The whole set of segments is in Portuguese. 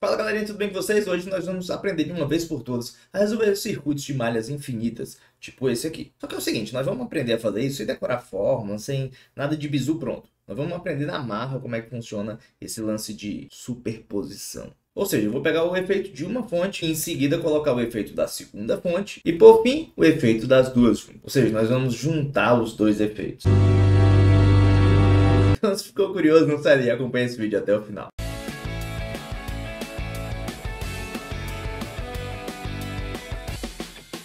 Fala galerinha, tudo bem com vocês? Hoje nós vamos aprender de uma vez por todas a resolver circuitos de malhas infinitas, tipo esse aqui. Só que é o seguinte, nós vamos aprender a fazer isso sem decorar forma, sem nada de bizu pronto. Nós vamos aprender na marra como é que funciona esse lance de superposição. Ou seja, eu vou pegar o efeito de uma fonte e em seguida colocar o efeito da segunda fonte e por fim o efeito das duas fontes. Ou seja, nós vamos juntar os dois efeitos. Então se ficou curioso, não sai daí, acompanha esse vídeo até o final.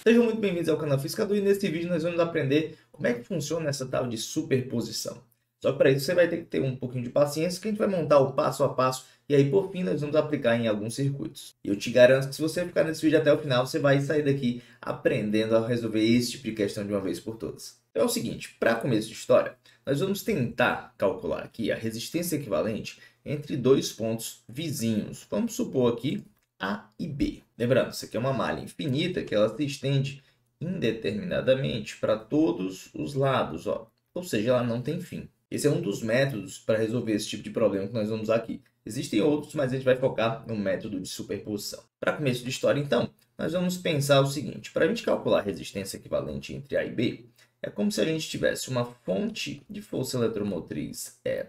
Sejam muito bem-vindos ao canal Fiscador e neste vídeo nós vamos aprender como é que funciona essa tal de superposição. Só que para isso você vai ter que ter um pouquinho de paciência que a gente vai montar o passo a passo e aí por fim nós vamos aplicar em alguns circuitos. E eu te garanto que se você ficar nesse vídeo até o final você vai sair daqui aprendendo a resolver esse tipo de questão de uma vez por todas. Então é o seguinte, para começo de história, nós vamos tentar calcular aqui a resistência equivalente entre dois pontos vizinhos. Vamos supor aqui a e B. Lembrando, isso aqui é uma malha infinita que ela se estende indeterminadamente para todos os lados, ó. ou seja, ela não tem fim. Esse é um dos métodos para resolver esse tipo de problema que nós vamos usar aqui. Existem outros, mas a gente vai focar no método de superposição. Para começo de história, então, nós vamos pensar o seguinte. Para a gente calcular a resistência equivalente entre A e B, é como se a gente tivesse uma fonte de força eletromotriz ε,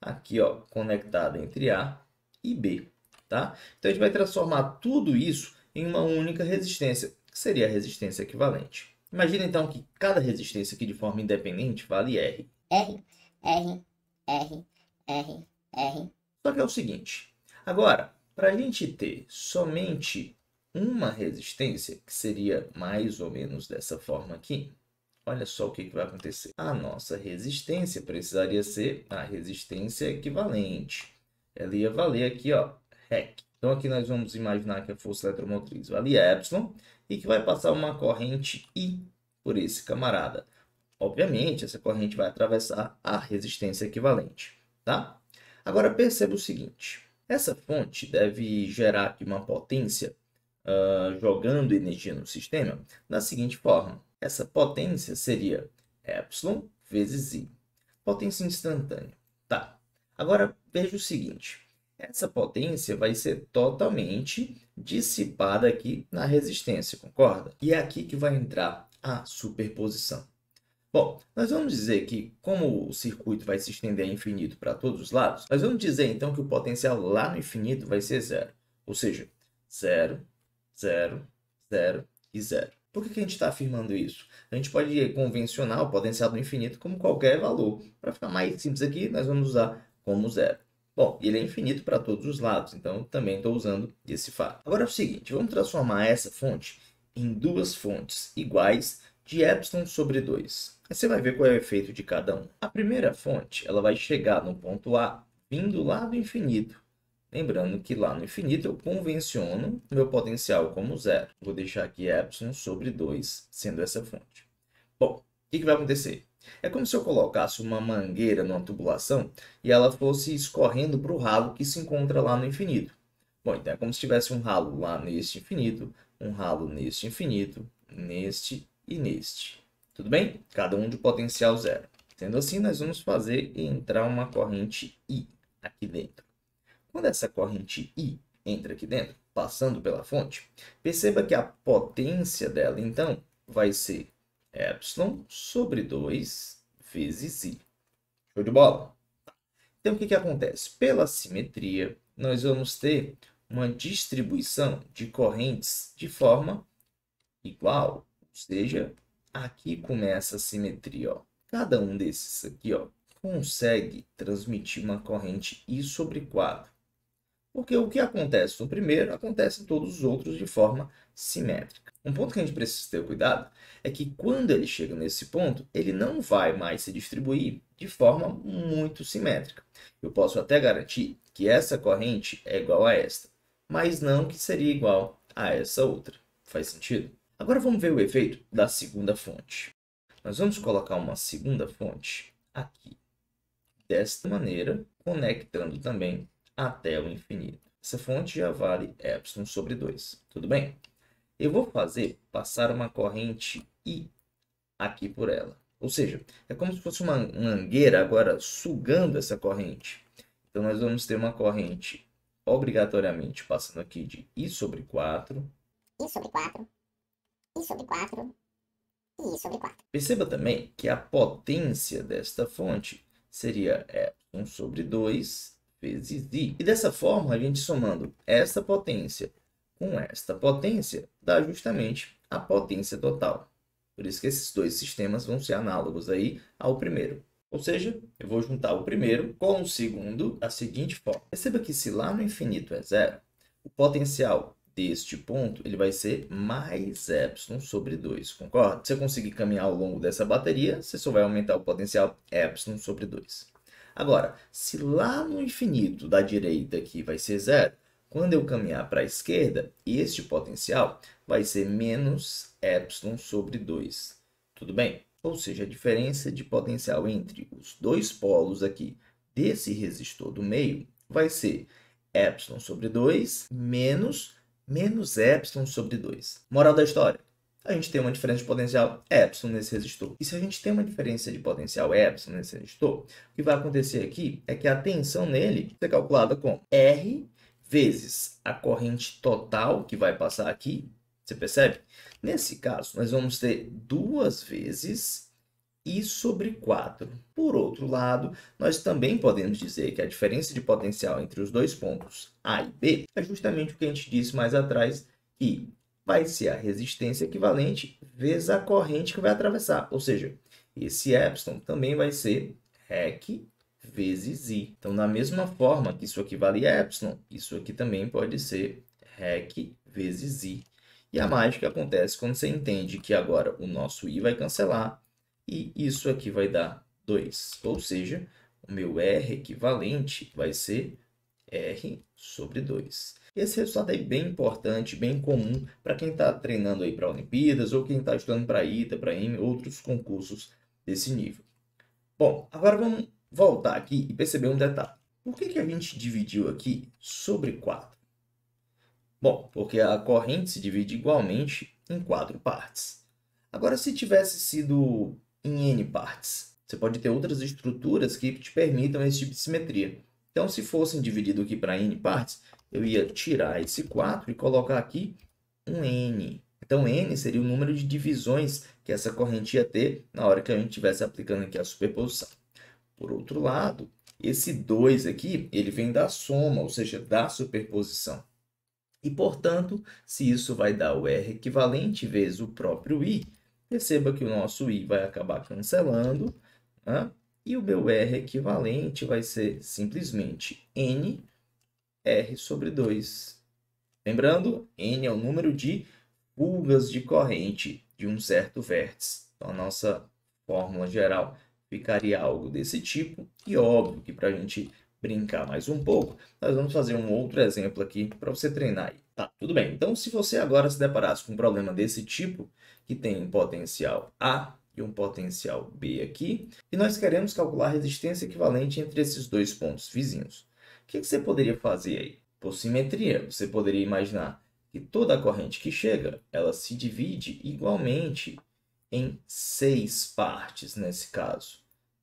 aqui ó, conectada entre A e B. Tá? Então, a gente vai transformar tudo isso em uma única resistência, que seria a resistência equivalente. Imagina, então, que cada resistência aqui de forma independente vale R. R, R, R, R, R. Só que é o seguinte. Agora, para a gente ter somente uma resistência, que seria mais ou menos dessa forma aqui, olha só o que, que vai acontecer. A nossa resistência precisaria ser a resistência equivalente. Ela ia valer aqui, ó, REC. Então aqui nós vamos imaginar que a força eletromotriz vale Y e que vai passar uma corrente I por esse camarada. Obviamente, essa corrente vai atravessar a resistência equivalente, tá? Agora perceba o seguinte, essa fonte deve gerar aqui uma potência uh, jogando energia no sistema da seguinte forma. Essa potência seria Y vezes I, potência instantânea. Tá, agora veja o seguinte, essa potência vai ser totalmente dissipada aqui na resistência, concorda? E é aqui que vai entrar a superposição. Bom, nós vamos dizer que, como o circuito vai se estender a infinito para todos os lados, nós vamos dizer então que o potencial lá no infinito vai ser zero. Ou seja, zero, zero, zero e zero. Por que, a gente está afirmando isso? A gente pode convencionar o potencial do infinito como qualquer valor. Para ficar mais simples aqui, nós vamos usar como zero. Bom, ele é infinito para todos os lados, então também estou usando esse fato. Agora é o seguinte, vamos transformar essa fonte em duas fontes iguais de epsilon sobre 2. Você vai ver qual é o efeito de cada um. A primeira fonte ela vai chegar no ponto A, vindo lá do infinito. Lembrando que lá no infinito eu convenciono meu potencial como zero. Vou deixar aqui epsilon sobre 2 sendo essa fonte. Bom, o que, que vai acontecer? É como se eu colocasse uma mangueira numa tubulação e ela fosse escorrendo para o ralo que se encontra lá no infinito. Bom, então é como se tivesse um ralo lá neste infinito, um ralo neste infinito, neste e neste. Tudo bem? Cada um de potencial zero. Sendo assim, nós vamos fazer entrar uma corrente I aqui dentro. Quando essa corrente I entra aqui dentro, passando pela fonte, perceba que a potência dela, então, vai ser Y sobre 2 vezes I. Show de bola? Então, o que, que acontece? Pela simetria, nós vamos ter uma distribuição de correntes de forma igual. Ou seja, aqui começa a simetria. Ó. Cada um desses aqui ó, consegue transmitir uma corrente I sobre 4. Porque o que acontece no primeiro acontece em todos os outros de forma simétrica. Um ponto que a gente precisa ter cuidado é que quando ele chega nesse ponto, ele não vai mais se distribuir de forma muito simétrica. Eu posso até garantir que essa corrente é igual a esta, mas não que seria igual a essa outra. Faz sentido? Agora vamos ver o efeito da segunda fonte. Nós vamos colocar uma segunda fonte aqui, desta maneira, conectando também até o infinito. Essa fonte já vale ε sobre 2, tudo bem? Eu vou fazer passar uma corrente I aqui por ela. Ou seja, é como se fosse uma mangueira agora sugando essa corrente. Então, nós vamos ter uma corrente obrigatoriamente passando aqui de I sobre 4. I sobre 4. I sobre 4. E I sobre 4. Perceba também que a potência desta fonte seria Epsilon sobre 2 vezes i. E dessa forma, a gente somando essa potência com esta potência, dá justamente a potência total. Por isso que esses dois sistemas vão ser análogos aí ao primeiro. Ou seja, eu vou juntar o primeiro com o segundo da seguinte forma. Perceba que se lá no infinito é zero, o potencial deste ponto ele vai ser mais ε sobre 2, concorda? Se eu conseguir caminhar ao longo dessa bateria, você só vai aumentar o potencial ε sobre 2. Agora, se lá no infinito da direita aqui vai ser zero, quando eu caminhar para a esquerda, este potencial vai ser menos epsilon sobre 2. Tudo bem? Ou seja, a diferença de potencial entre os dois polos aqui desse resistor do meio vai ser epsilon sobre 2 menos menos epsilon sobre 2. Moral da história, a gente tem uma diferença de potencial Epsilon nesse resistor. E se a gente tem uma diferença de potencial Epsilon nesse resistor, o que vai acontecer aqui é que a tensão nele é calculada com R vezes a corrente total que vai passar aqui. Você percebe? Nesse caso, nós vamos ter duas vezes I sobre 4. Por outro lado, nós também podemos dizer que a diferença de potencial entre os dois pontos A e B é justamente o que a gente disse mais atrás, que vai ser a resistência equivalente vezes a corrente que vai atravessar. Ou seja, esse epsilon também vai ser REC vezes I. Então, da mesma forma que isso aqui vale epsilon, isso aqui também pode ser REC vezes I. E a mágica acontece quando você entende que agora o nosso I vai cancelar e isso aqui vai dar 2. Ou seja, o meu R equivalente vai ser R sobre 2. Esse resultado é bem importante, bem comum para quem está treinando aí para Olimpíadas ou quem está estudando para ITA, para M, outros concursos desse nível. Bom, agora vamos voltar aqui e perceber um detalhe. Por que, que a gente dividiu aqui sobre 4? Bom, porque a corrente se divide igualmente em quatro partes. Agora, se tivesse sido em n partes, você pode ter outras estruturas que te permitam esse tipo de simetria. Então, se fossem dividido aqui para n partes, eu ia tirar esse 4 e colocar aqui um n. Então, n seria o número de divisões que essa corrente ia ter na hora que a gente estivesse aplicando aqui a superposição. Por outro lado, esse 2 aqui, ele vem da soma, ou seja, da superposição. E, portanto, se isso vai dar o R equivalente vezes o próprio I, perceba que o nosso I vai acabar cancelando, né? E o meu R equivalente vai ser simplesmente nR sobre 2. Lembrando, N é o número de pulgas de corrente de um certo vértice. Então, a nossa fórmula geral ficaria algo desse tipo. E óbvio que para a gente brincar mais um pouco, nós vamos fazer um outro exemplo aqui para você treinar aí. Tá, tudo bem. Então, se você agora se deparasse com um problema desse tipo, que tem potencial A, e um potencial B aqui, e nós queremos calcular a resistência equivalente entre esses dois pontos vizinhos. O que, você poderia fazer aí? Por simetria, você poderia imaginar que toda a corrente que chega, ela se divide igualmente em seis partes nesse caso.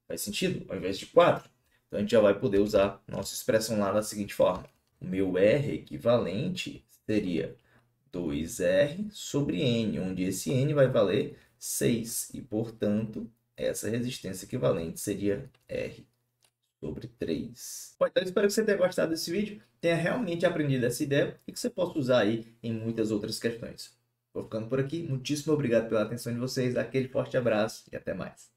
Faz sentido? Ao invés de quatro. Então, a gente já vai poder usar nossa expressão lá da seguinte forma. O meu R equivalente seria 2R sobre N, onde esse N vai valer 6. E, portanto, essa resistência equivalente seria R sobre 3. Bom, então espero que você tenha gostado desse vídeo, tenha realmente aprendido essa ideia e que você possa usar aí em muitas outras questões. Vou ficando por aqui. Muitíssimo obrigado pela atenção de vocês. Aquele forte abraço e até mais.